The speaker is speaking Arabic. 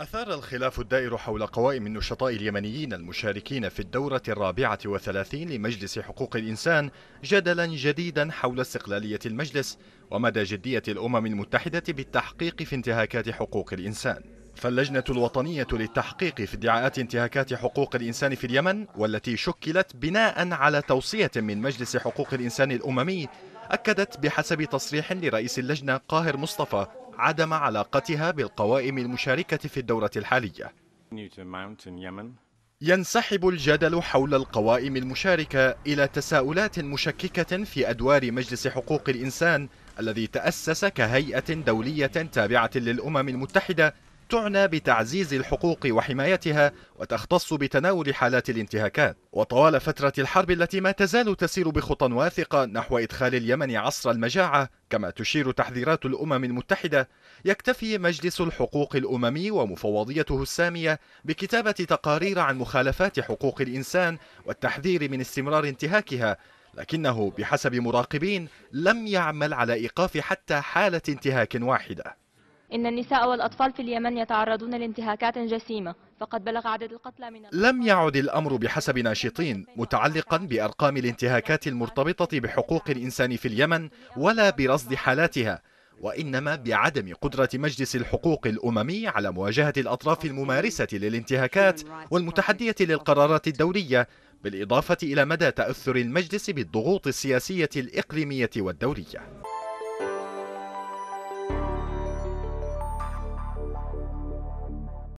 أثار الخلاف الدائر حول قوائم النشطاء اليمنيين المشاركين في الدورة الرابعة والثلاثين لمجلس حقوق الإنسان جدلا جديدا حول استقلالية المجلس ومدى جدية الأمم المتحدة بالتحقيق في انتهاكات حقوق الإنسان فاللجنة الوطنية للتحقيق في ادعاءات انتهاكات حقوق الإنسان في اليمن والتي شكلت بناء على توصية من مجلس حقوق الإنسان الأممي أكدت بحسب تصريح لرئيس اللجنة قاهر مصطفى عدم علاقتها بالقوائم المشاركة في الدورة الحالية ينسحب الجدل حول القوائم المشاركة إلى تساؤلات مشككة في أدوار مجلس حقوق الإنسان الذي تأسس كهيئة دولية تابعة للأمم المتحدة تعنى بتعزيز الحقوق وحمايتها وتختص بتناول حالات الانتهاكات وطوال فترة الحرب التي ما تزال تسير بخطى واثقة نحو إدخال اليمن عصر المجاعة كما تشير تحذيرات الأمم المتحدة يكتفي مجلس الحقوق الأممي ومفوضيته السامية بكتابة تقارير عن مخالفات حقوق الإنسان والتحذير من استمرار انتهاكها لكنه بحسب مراقبين لم يعمل على إيقاف حتى حالة انتهاك واحدة إن النساء والأطفال في اليمن يتعرضون لانتهاكات جسيمة فقد بلغ عدد القتلى من لم يعد الأمر بحسب ناشطين متعلقا بأرقام الانتهاكات المرتبطة بحقوق الإنسان في اليمن ولا برصد حالاتها وإنما بعدم قدرة مجلس الحقوق الأممي على مواجهة الأطراف الممارسة للانتهاكات والمتحدية للقرارات الدولية بالإضافة إلى مدى تأثر المجلس بالضغوط السياسية الإقليمية والدولية